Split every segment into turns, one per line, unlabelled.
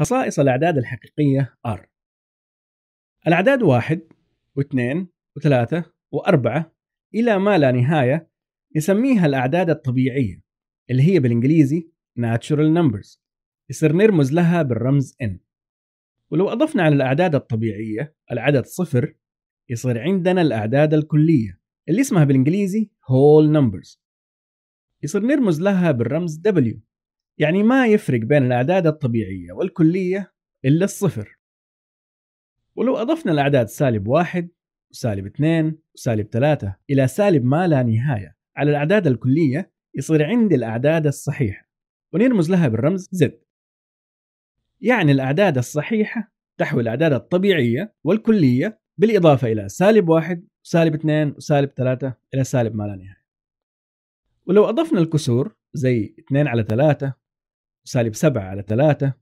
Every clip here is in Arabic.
خصائص الأعداد الحقيقية R الأعداد واحد واثنين وثلاثة وأربعة إلى ما لا نهاية نسميها الأعداد الطبيعية اللي هي بالإنجليزي natural numbers يصير نرمز لها بالرمز n ولو أضفنا على الأعداد الطبيعية العدد صفر يصير عندنا الأعداد الكلية اللي اسمها بالإنجليزي whole numbers يصير نرمز لها بالرمز W يعني ما يفرق بين الأعداد الطبيعية والكلية إلا الصفر ولو أضفنا الأعداد سالب واحد وسالب اثنين وسالب ثلاثة إلى سالب ما لا نهاية على الأعداد الكلية يصير عندي الأعداد الصحيحة ونرمز لها بالرمز Z يعني الأعداد الصحيحة تحوي الأعداد الطبيعية والكلية بالإضافة إلى سالب واحد وسالب اثنين وسالب ثلاثة إلى سالب ما لا نهاية ولو أضفنا الكسور زي 2 على 3 سالب 7 على 3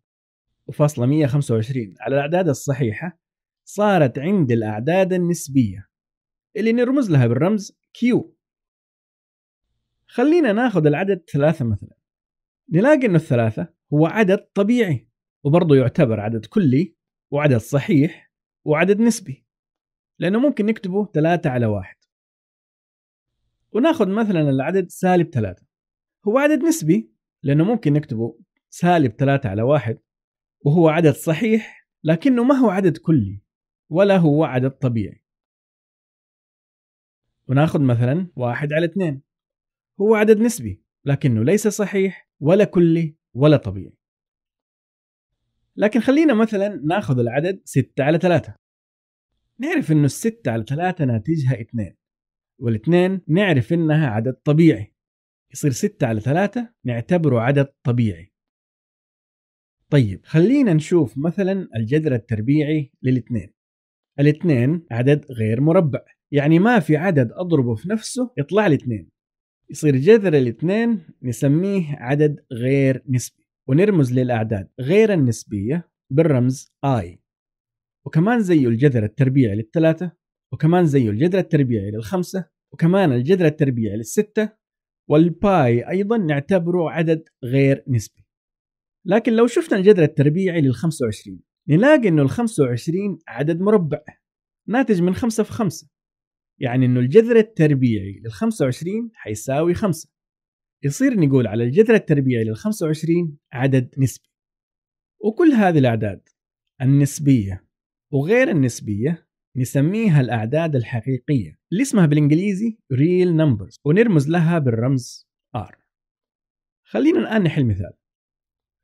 وفاصلة 125 على الأعداد الصحيحة صارت عند الأعداد النسبية اللي نرمز لها بالرمز Q خلينا ناخذ العدد 3 مثلا نلاقي أنه الثلاثة هو عدد طبيعي وبرضه يعتبر عدد كلي وعدد صحيح وعدد نسبي لأنه ممكن نكتبه 3 على 1 وناخذ مثلا العدد سالب 3 هو عدد نسبي لأنه ممكن نكتبه سالب 3 على 1 وهو عدد صحيح لكنه ما هو عدد كلي ولا هو عدد طبيعي وناخذ مثلا 1 على 2 هو عدد نسبي لكنه ليس صحيح ولا كلي ولا طبيعي لكن خلينا مثلا ناخذ العدد 6 على 3 نعرف انه 6 على 3 ناتجها 2 والاثنين نعرف انها عدد طبيعي يصير 6 على 3 نعتبره عدد طبيعي طيب خلينا نشوف مثلا الجذر التربيعي للاثنين الاثنين عدد غير مربع يعني ما في عدد أضربه في نفسه يطلع لي اثنين يصير جذر الاثنين نسميه عدد غير نسبي ونرمز للأعداد غير النسبية بالرمز I وكمان زيه الجذر التربيعي للثلاثة وكمان زيه الجذر التربيعي للخمسة وكمان الجذر التربيعي للستة والباي أيضا نعتبره عدد غير نسبي لكن لو شفنا الجذر التربيعي لل 25 نلاقي انه ال 25 عدد مربع ناتج من 5 في 5 يعني انه الجذر التربيعي لل 25 حيساوي 5 يصير نقول على الجذر التربيعي لل 25 عدد نسبي وكل هذه الاعداد النسبيه وغير النسبيه نسميها الاعداد الحقيقيه اللي اسمها بالانجليزي real numbers ونرمز لها بالرمز R خلينا الان نحل مثال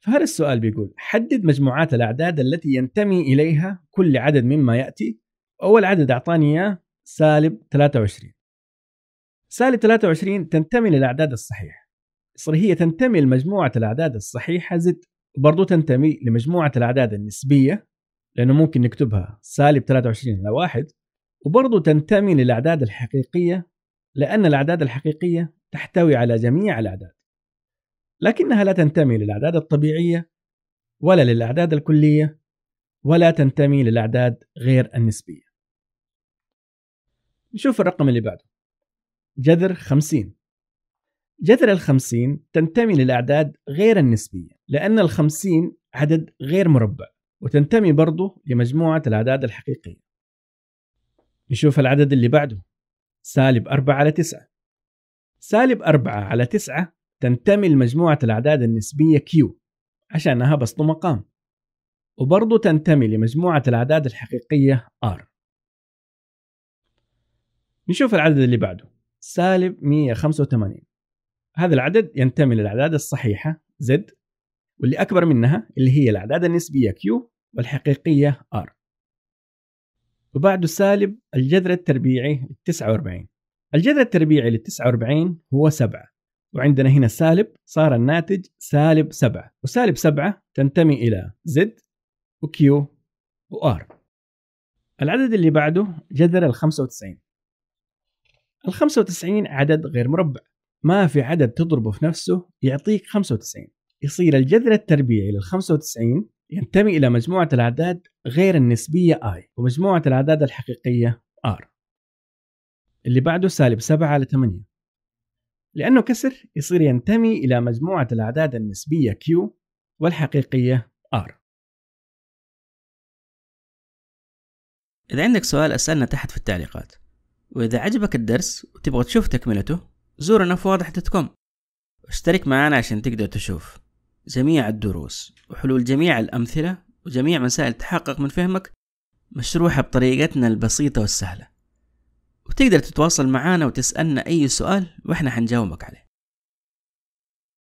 فهذا السؤال بيقول حدد مجموعات الأعداد التي ينتمي إليها كل عدد مما يأتي أول عدد أعطاني إياه سالب 23 سالب 23 تنتمي للأعداد الصحيحة صار هي تنتمي لمجموعة الأعداد الصحيحة زد برضو تنتمي لمجموعة الأعداد النسبية لأنه ممكن نكتبها سالب 23 إلى واحد وبرضو تنتمي للأعداد الحقيقية لأن الأعداد الحقيقية تحتوي على جميع الأعداد لكنها لا تنتمي للأعداد الطبيعية ولا للأعداد الكلية ولا تنتمي للأعداد غير النسبية نشوف الرقم اللي بعده جذر خمسين جذر الخمسين تنتمي للأعداد غير النسبية لأن الخمسين عدد غير مربع وتنتمي برضه لمجموعة الأعداد الحقيقية نشوف العدد اللي بعده سالب أربعة على تسعة سالب أربعة على تسعة تنتمي لمجموعة الأعداد النسبية Q عشانها بسط مقام وبرضو تنتمي لمجموعة الأعداد الحقيقية R نشوف العدد اللي بعده سالب 185 هذا العدد ينتمي للأعداد الصحيحة Z واللي أكبر منها اللي هي الأعداد النسبية Q والحقيقية R وبعده سالب الجذر التربيعي 49 الجذر التربيعي لل 49 هو 7 وعندنا هنا سالب صار الناتج سالب 7 وسالب 7 تنتمي إلى Z وكيو وآر العدد اللي بعده جذر ال 95 ال 95 عدد غير مربع ما في عدد تضربه في نفسه يعطيك 95 يصير الجذر التربيعي لل 95 ينتمي إلى مجموعة الأعداد غير النسبية I ومجموعة الأعداد الحقيقية R اللي بعده سالب 7 على 8 لأنه كسر يصير ينتمي إلى مجموعة الأعداد النسبية Q والحقيقية R إذا عندك سؤال أسألنا تحت في التعليقات وإذا عجبك الدرس وتبغى تشوف تكملته زورنا في واضح دوت كوم واشترك معنا عشان تقدر تشوف جميع الدروس وحلول جميع الأمثلة وجميع مسائل تحقق من فهمك مشروحة بطريقتنا البسيطة والسهلة وتقدر تتواصل معنا وتسألنا أي سؤال وإحنا حنجاوبك عليه